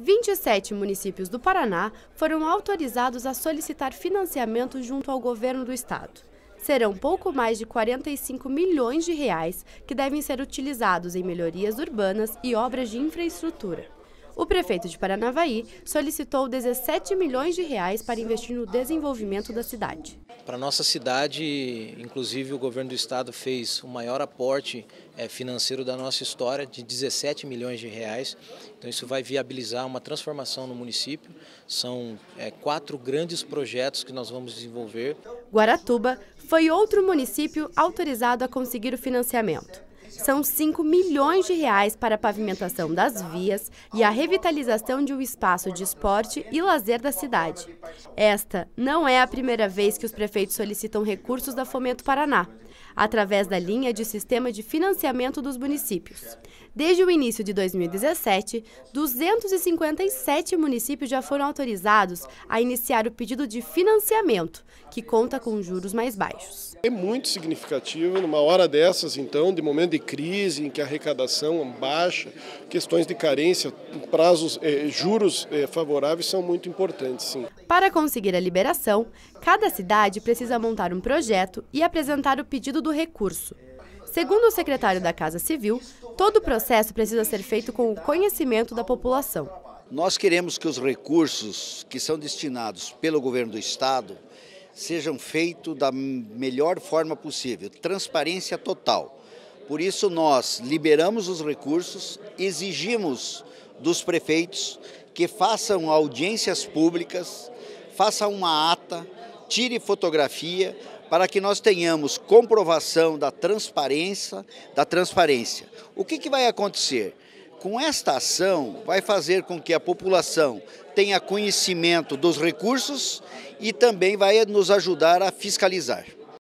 27 municípios do Paraná foram autorizados a solicitar financiamento junto ao governo do estado. Serão pouco mais de 45 milhões de reais que devem ser utilizados em melhorias urbanas e obras de infraestrutura. O prefeito de Paranavaí solicitou 17 milhões de reais para investir no desenvolvimento da cidade. Para nossa cidade, inclusive o governo do estado fez o maior aporte eh, financeiro da nossa história, de 17 milhões de reais. Então isso vai viabilizar uma transformação no município. São é, quatro grandes projetos que nós vamos desenvolver. Guaratuba foi outro município autorizado a conseguir o financiamento. São 5 milhões de reais para a pavimentação das vias e a revitalização de um espaço de esporte e lazer da cidade. Esta não é a primeira vez que os prefeitos solicitam recursos da Fomento Paraná, através da linha de sistema de financiamento dos municípios. Desde o início de 2017, 257 municípios já foram autorizados a iniciar o pedido de financiamento, que conta com juros mais baixos. É muito significativo, numa hora dessas, então, de momento de crise, em que a arrecadação baixa, questões de carência, prazos, eh, juros eh, favoráveis são muito importantes, sim. Para conseguir a liberação, cada cidade precisa montar um projeto e apresentar o pedido do recurso. Segundo o secretário da Casa Civil, todo o processo precisa ser feito com o conhecimento da população. Nós queremos que os recursos que são destinados pelo governo do Estado sejam feitos da melhor forma possível, transparência total. Por isso, nós liberamos os recursos, exigimos dos prefeitos que façam audiências públicas, façam uma ata, tire fotografia, para que nós tenhamos comprovação da transparência, da transparência. O que, que vai acontecer? Com esta ação, vai fazer com que a população tenha conhecimento dos recursos e também vai nos ajudar a fiscalizar.